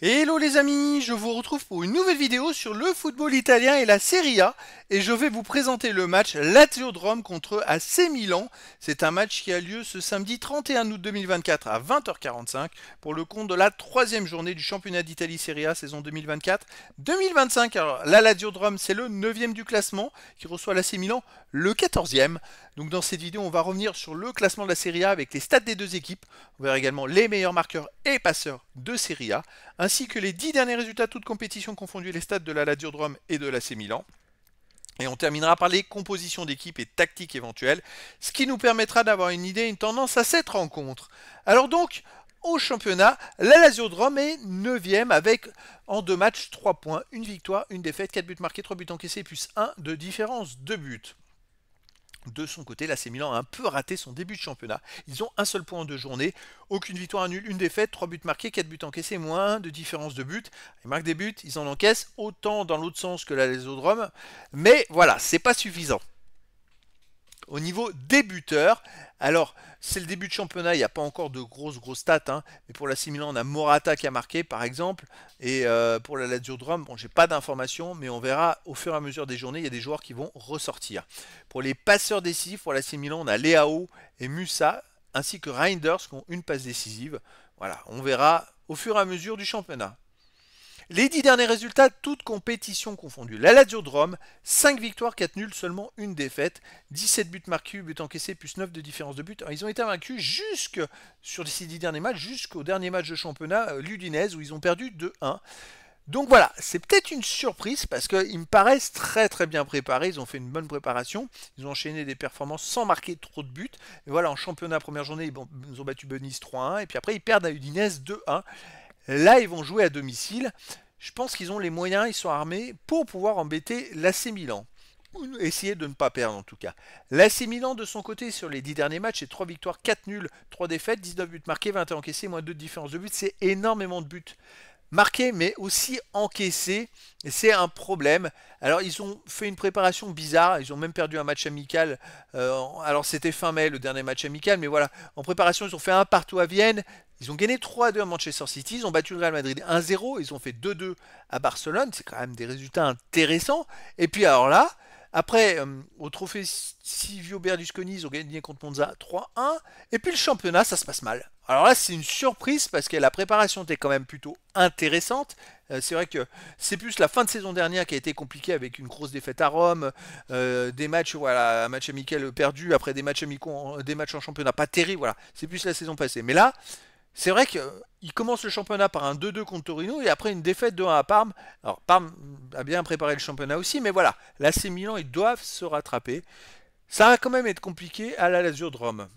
Hello les amis, je vous retrouve pour une nouvelle vidéo sur le football italien et la Serie A et je vais vous présenter le match Lazio de contre AC Milan. C'est un match qui a lieu ce samedi 31 août 2024 à 20h45 pour le compte de la troisième journée du championnat d'Italie Serie A saison 2024-2025. Alors la Lazio de c'est le 9 du classement qui reçoit l'AC Milan le 14e. Donc dans cette vidéo on va revenir sur le classement de la Serie A avec les stats des deux équipes. On verra également les meilleurs marqueurs et passeurs de Serie A ainsi que les 10 derniers résultats, toutes compétitions confondues, les stades de la Lazio Rome et de l'AC Milan. Et on terminera par les compositions d'équipe et tactiques éventuelles, ce qui nous permettra d'avoir une idée, une tendance à cette rencontre. Alors donc, au championnat, la Lazio est 9ème avec en deux matchs 3 points, une victoire, une défaite, 4 buts marqués, 3 buts encaissés, plus 1 de différence 2 buts. De son côté, l'AC Milan a un peu raté son début de championnat. Ils ont un seul point de journée, aucune victoire, un une défaite, trois buts marqués, quatre buts encaissés, moins de différence de buts, Ils marquent des buts, ils en encaissent autant dans l'autre sens que la Lésodrome, mais voilà, c'est pas suffisant au niveau débuteur. Alors, c'est le début de championnat, il n'y a pas encore de grosses grosses stats, hein. mais pour la Milan, on a Morata qui a marqué par exemple, et euh, pour la Lazio Drum, Rome, bon, pas d'informations, mais on verra au fur et à mesure des journées, il y a des joueurs qui vont ressortir. Pour les passeurs décisifs, pour la Milan, on a Leao et Musa, ainsi que Reinders qui ont une passe décisive. Voilà, on verra au fur et à mesure du championnat. Les dix derniers résultats, toutes compétitions confondues. La Lazio de Rome, 5 victoires, 4 nuls, seulement une défaite. 17 buts marqués, buts encaissés, plus 9 de différence de but. Ils ont été vaincus jusque, sur derniers matchs, jusqu'au dernier match de championnat, euh, l'Udinese, où ils ont perdu 2-1. Donc voilà, c'est peut-être une surprise parce qu'ils me paraissent très très bien préparés, ils ont fait une bonne préparation, ils ont enchaîné des performances sans marquer trop de buts. Et voilà, en championnat première journée, ils ont battu Benice 3-1 et puis après ils perdent à Udinese 2-1. Là, ils vont jouer à domicile. Je pense qu'ils ont les moyens, ils sont armés pour pouvoir embêter l'AC Milan. Essayer de ne pas perdre en tout cas. L'AC Milan de son côté sur les 10 derniers matchs, c'est 3 victoires, 4 nuls, 3 défaites, 19 buts marqués, 21 encaissés, moins 2 de de buts, C'est énormément de buts marqué mais aussi encaissé Et c'est un problème. Alors ils ont fait une préparation bizarre, ils ont même perdu un match amical. Euh, alors c'était fin mai le dernier match amical, mais voilà. En préparation ils ont fait un partout à Vienne, ils ont gagné 3-2 à Manchester City, ils ont battu le Real Madrid 1-0, ils ont fait 2-2 à Barcelone, c'est quand même des résultats intéressants. Et puis alors là, après, euh, au trophée Silvio Berlusconi, ils ont gagné contre Monza 3-1. Et puis le championnat, ça se passe mal. Alors là, c'est une surprise parce que la préparation était quand même plutôt intéressante. Euh, c'est vrai que c'est plus la fin de saison dernière qui a été compliquée avec une grosse défaite à Rome, euh, des matchs, voilà, un match amical perdu, après des matchs amicaux, des matchs en championnat pas terrible, voilà. C'est plus la saison passée. Mais là, c'est vrai qu'il euh, commence le championnat par un 2-2 contre Torino et après une défaite de 1 à Parme. Alors Parme a bien préparé le championnat aussi, mais voilà, là c'est Milan, ils doivent se rattraper. Ça va quand même être compliqué à la de Rome.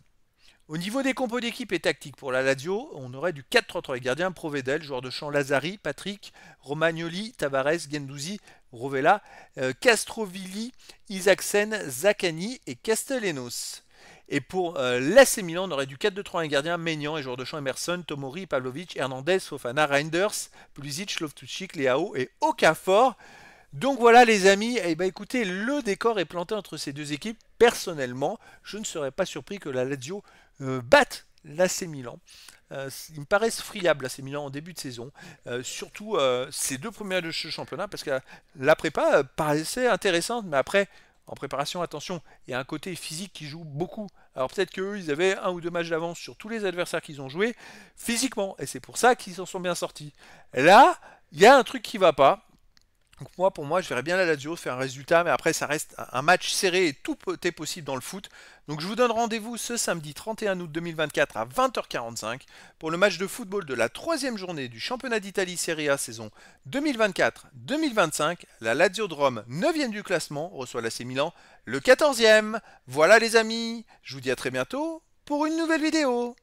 Au niveau des compos d'équipe et tactique pour la Lazio, on aurait du 4-3-3 avec gardiens, Provedel, joueur de champ Lazari, Patrick, Romagnoli, Tavares, Gendouzi, Rovella, Castrovili, euh, Castrovilli, Isaacsen, Zaccani et Castellanos. Et pour euh, La l'AC Milan, on aurait du 4-2-3 avec gardien, Maignan et joueurs de champ Emerson, Tomori, Pavlovic, Hernandez, Sofana, Reinders, Pulisic, Loftuchik, Leao et Okafor. Donc voilà les amis, eh ben, écoutez, le décor est planté entre ces deux équipes. Personnellement, je ne serais pas surpris que la Lazio euh, batte batte l'AC Milan. Euh, ils me paraissent friables l'AC Milan en début de saison, euh, surtout ces deux premières de ce championnat, parce que la prépa paraissait intéressante, mais après, en préparation, attention, il y a un côté physique qui joue beaucoup. Alors peut-être qu'eux, ils avaient un ou deux matchs d'avance sur tous les adversaires qu'ils ont joués, physiquement, et c'est pour ça qu'ils en sont bien sortis. Là, il y a un truc qui va pas, donc moi, pour moi, je verrais bien la Lazio faire un résultat, mais après, ça reste un match serré et tout est possible dans le foot. Donc je vous donne rendez-vous ce samedi 31 août 2024 à 20h45 pour le match de football de la troisième journée du championnat d'Italie Serie A saison 2024-2025. La Lazio de Rome, 9e du classement, reçoit l'AC Milan, le 14e. Voilà les amis, je vous dis à très bientôt pour une nouvelle vidéo.